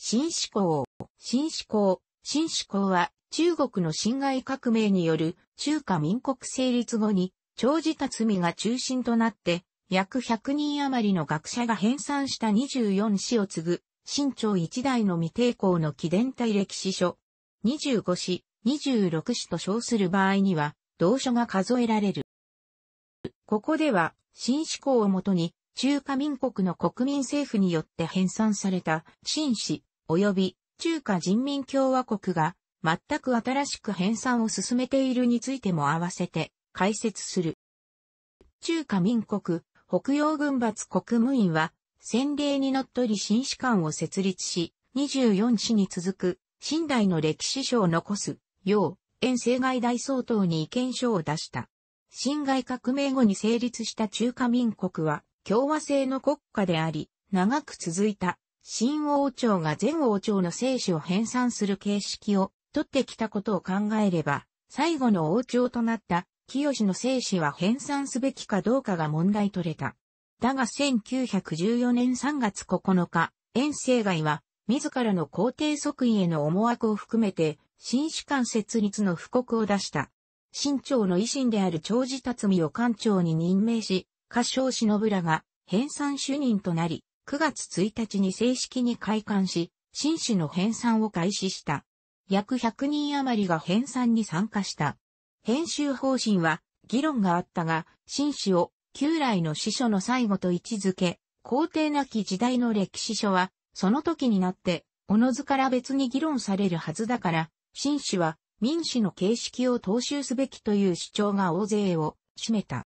新思考、新思考、新思考は中国の侵害革命による中華民国成立後に長寿た罪が中心となって約100人余りの学者が編纂した24詩を継ぐ新朝一代の未抵抗の記伝体歴史書25詩、26詩と称する場合には同書が数えられる。ここでは新思考をもとに中華民国の国民政府によって編纂された新詩及び中華人民共和国が全く新しく編纂を進めているについても合わせて解説する。中華民国北洋軍閥国務院は先例にのっとり新士官を設立し、24史に続く新代の歴史書を残す、要、遠征外大総統に意見書を出した。新外革命後に成立した中華民国は共和制の国家であり、長く続いた新王朝が前王朝の聖死を編纂する形式を取ってきたことを考えれば、最後の王朝となった清の聖死は編纂すべきかどうかが問題取れた。だが1914年3月9日、遠征外は、自らの皇帝即位への思惑を含めて、新主官設立の布告を出した。新朝の維新である長寺辰巳を官庁に任命し、歌唱忍らが編纂主任となり、9月1日に正式に開館し、新種の編纂を開始した。約100人余りが編纂に参加した。編集方針は議論があったが、新種を旧来の司書の最後と位置づけ、皇帝なき時代の歴史書は、その時になって、おのずから別に議論されるはずだから、新種は民主の形式を踏襲すべきという主張が大勢を占めた。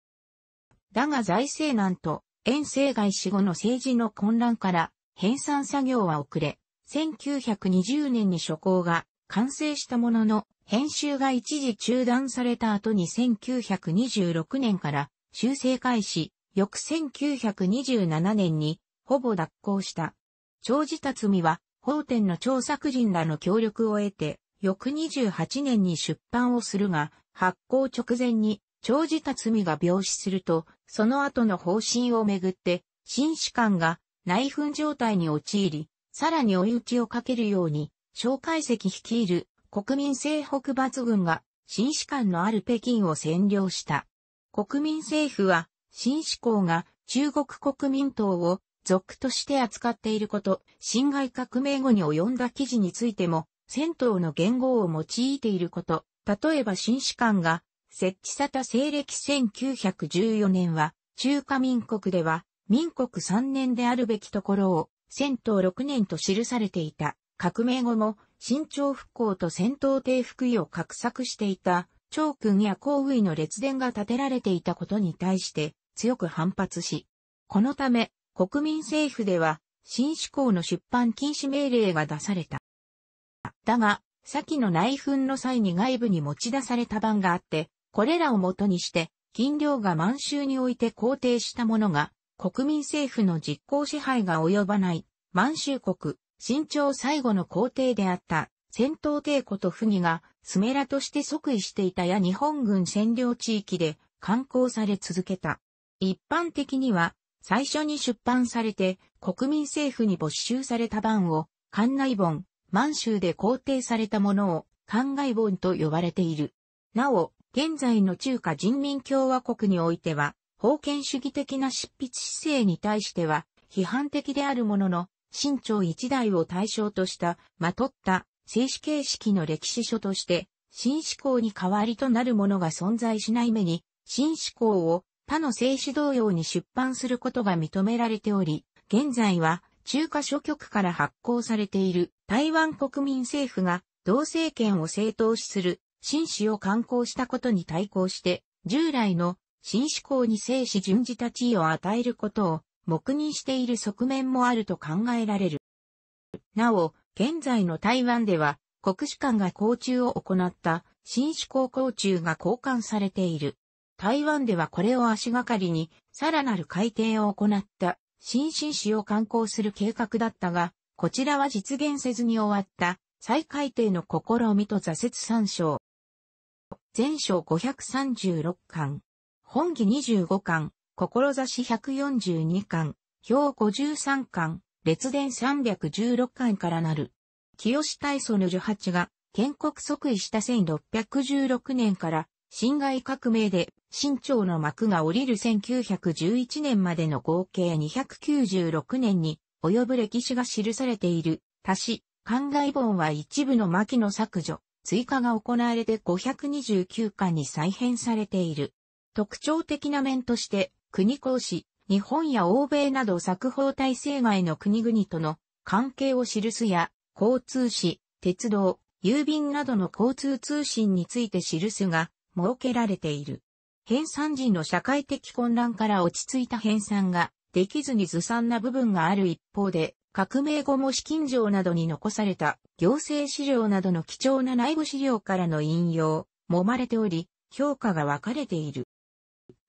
だが財政難と遠征外死後の政治の混乱から編纂作業は遅れ、1920年に初稿が完成したものの、編集が一時中断された後に1926年から修正開始、翌1927年にほぼ脱行した。長寿辰巳は、法典の著作人らの協力を得て、翌28年に出版をするが、発行直前に長じ辰巳が病死すると、その後の方針をめぐって、新士官が内紛状態に陥り、さらに追い打ちをかけるように、蒋介石率いる国民性北伐軍が新士官のある北京を占領した。国民政府は、新士向が中国国民党を族として扱っていること、侵害革命後に及んだ記事についても、戦闘の言語を用いていること、例えば新士官が設置された西暦1914年は、中華民国では、民国3年であるべきところを、戦闘6年と記されていた。革命後も、新朝復興と戦闘帝福位を画策していた、長君や皇位の列伝が建てられていたことに対して、強く反発し、このため、国民政府では、新志向の出版禁止命令が出された。だが、先の内紛の際に外部に持ち出された版があって、これらをもとにして、金領が満州において肯定したものが、国民政府の実効支配が及ばない、満州国、新朝最後の皇帝であった、戦闘帝国と不義が、スメラとして即位していたや日本軍占領地域で、刊行され続けた。一般的には、最初に出版されて、国民政府に没収された版を、館内本、満州で肯定されたものを、館外本と呼ばれている。なお、現在の中華人民共和国においては、封建主義的な執筆姿勢に対しては、批判的であるものの、清朝一代を対象とした、まとった、静止形式の歴史書として、新思考に代わりとなるものが存在しない目に、新思考を他の静止同様に出版することが認められており、現在は中華諸局から発行されている台湾国民政府が同政権を正当視する新士を刊行したことに対抗して、従来の新士校に生死順次た地位を与えることを黙認している側面もあると考えられる。なお、現在の台湾では、国士官が校中を行った新志向校中が交換されている。台湾ではこれを足がかりに、さらなる改定を行った新進士を刊行する計画だったが、こちらは実現せずに終わった再改定の試みと挫折参照。全書536巻、本義25巻、志142巻、表53巻、列伝316巻からなる。清大祖の女八が、建国即位した1616年から、辛亥革命で、清朝の幕が降りる1911年までの合計296年に、及ぶ歴史が記されている、足し、考え本は一部の巻の削除。追加が行われて529巻に再編されている。特徴的な面として、国公使、日本や欧米など作法体制外の国々との関係を記すや、交通史、鉄道、郵便などの交通通信について記すが、設けられている。編纂時の社会的混乱から落ち着いた編纂ができずにずさんな部分がある一方で、革命後も資金上などに残された行政資料などの貴重な内部資料からの引用、揉まれており、評価が分かれている。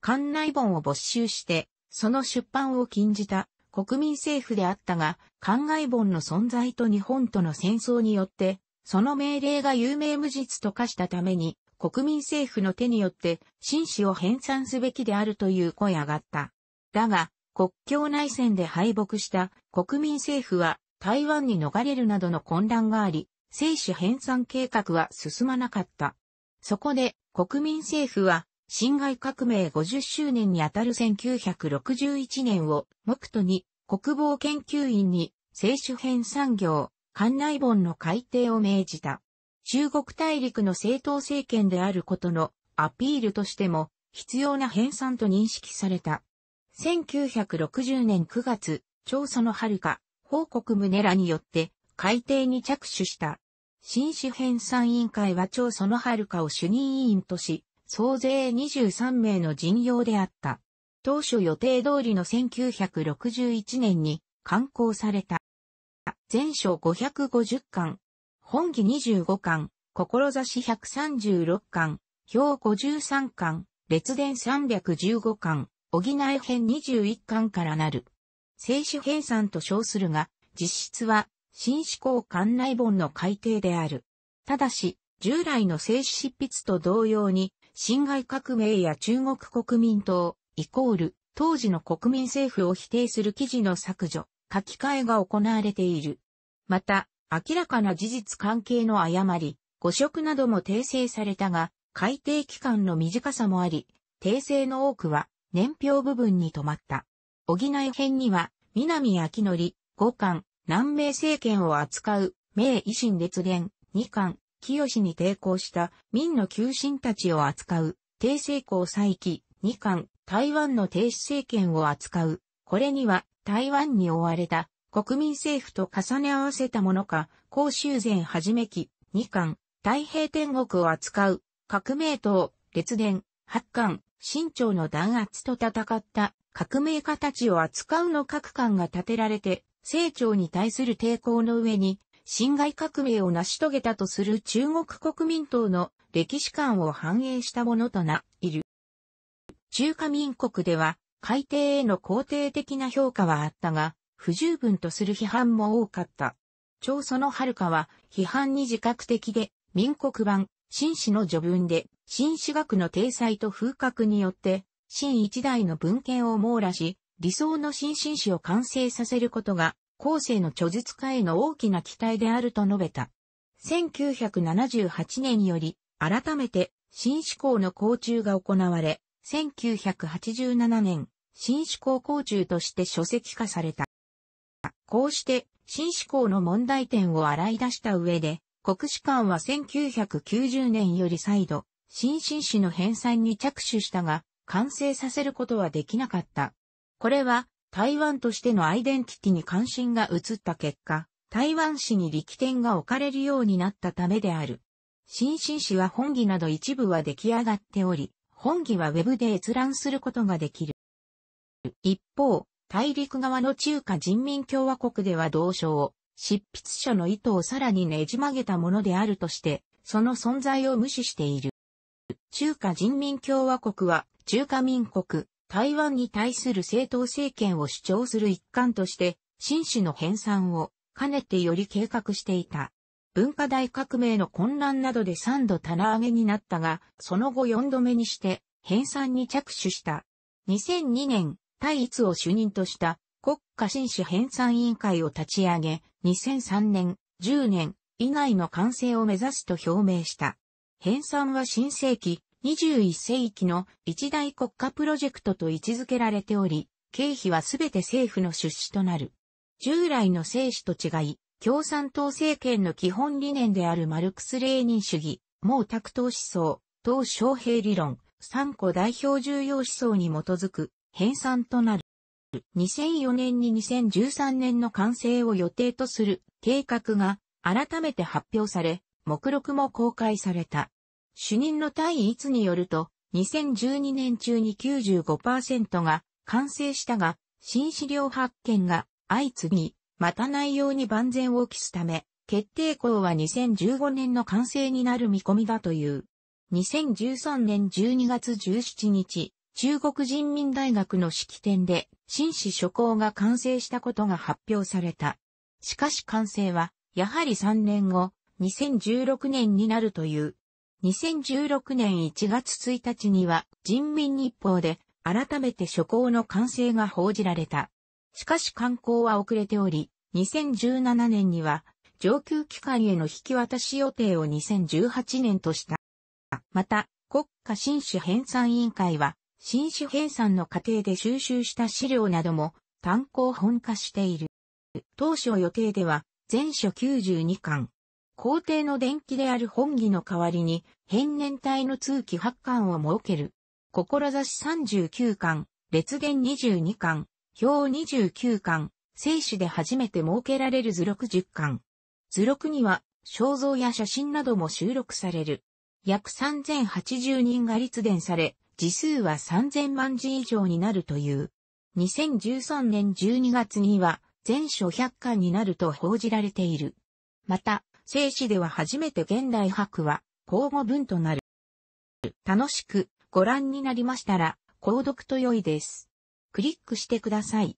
館内本を没収して、その出版を禁じた国民政府であったが、館外本の存在と日本との戦争によって、その命令が有名無実と化したために、国民政府の手によって紳士を編纂すべきであるという声上がった。だが、国境内戦で敗北した国民政府は台湾に逃れるなどの混乱があり、生死編纂計画は進まなかった。そこで国民政府は辛亥革命50周年にあたる1961年を目途に国防研究院に政死編産業、館内本の改定を命じた。中国大陸の政党政権であることのアピールとしても必要な編纂と認識された。1960年9月、長祖の遥か、報告宗らによって改定に着手した。新種編纂委員会は長祖の遥を主任委員とし、総勢23名の陣容であった。当初予定通りの1961年に刊行された。全書550巻、本義25巻、志136巻、表53巻、列伝315巻、補い編21巻からなる。正主編纂と称するが、実質は、新思考館内本の改定である。ただし、従来の正史執筆と同様に、辛亥革命や中国国民党、イコール、当時の国民政府を否定する記事の削除、書き換えが行われている。また、明らかな事実関係の誤り、誤植なども訂正されたが、改定期間の短さもあり、訂正の多くは年表部分に止まった。補い編には、南明則、五巻、南明政権を扱う、明維新列伝、二巻、清に抵抗した民の求心たちを扱う、帝政公再起、二巻、台湾の停止政権を扱う。これには、台湾に追われた、国民政府と重ね合わせたものか、公衆前はじめき、二巻、太平天国を扱う、革命党、列伝、八巻、清朝の弾圧と戦った革命家たちを扱うの各官が建てられて、成長に対する抵抗の上に、侵害革命を成し遂げたとする中国国民党の歴史観を反映したものとな、いる。中華民国では、改定への肯定的な評価はあったが、不十分とする批判も多かった。長祖の遥かは、批判に自覚的で、民国版、新史の序文で、新史学の体裁と風格によって、新一代の文献を網羅し、理想の新進史を完成させることが、後世の著述家への大きな期待であると述べた。1978年より、改めて、新志向の講中が行われ、1987年、新志向講中として書籍化された。こうして、新志向の問題点を洗い出した上で、国史館は1990年より再度、新進史の編纂に着手したが、完成させることはできなかった。これは台湾としてのアイデンティティに関心が移った結果、台湾市に力点が置かれるようになったためである。新進市は本義など一部は出来上がっており、本義はウェブで閲覧することができる。一方、大陸側の中華人民共和国では同書を、執筆者の意図をさらにねじ曲げたものであるとして、その存在を無視している。中華人民共和国は中華民国、台湾に対する政党政権を主張する一環として、新種の編纂を、兼ねてより計画していた。文化大革命の混乱などで3度棚上げになったが、その後4度目にして、編纂に着手した。2002年、対一を主任とした国家新種編纂委員会を立ち上げ、2003年、10年以内の完成を目指すと表明した。編纂は新世紀、21世紀の一大国家プロジェクトと位置づけられており、経費はすべて政府の出資となる。従来の政治と違い、共産党政権の基本理念であるマルクス・レーニン主義、毛沢東思想、党小平理論、三個代表重要思想に基づく、編纂となる。2004年に2013年の完成を予定とする計画が改めて発表され、目録も公開された。主任の単位つによると、2012年中に95%が完成したが、新資料発見が相次ぎ、また内容に万全を期すため、決定校は2015年の完成になる見込みだという。2013年12月17日、中国人民大学の式典で、新市諸校が完成したことが発表された。しかし完成は、やはり3年後、2016年になるという2016年1月1日には人民日報で改めて初行の完成が報じられた。しかし観光は遅れており、2017年には上級機関への引き渡し予定を2018年とした。また、国家新種編纂委員会は、新種編纂の過程で収集した資料なども単行本化している。当初予定では、全書92巻、皇帝の伝記である本義の代わりに、変年体の通記八巻を設ける。志十九巻、列言十二巻、表二十九巻、聖史で初めて設けられる図録十巻。図録には、肖像や写真なども収録される。約三千八十人が立伝され、字数は三千万字以上になるという。2013年十二月には、全書百巻になると報じられている。また、生死では初めて現代博は交互文となる。楽しくご覧になりましたら、購読と良いです。クリックしてください。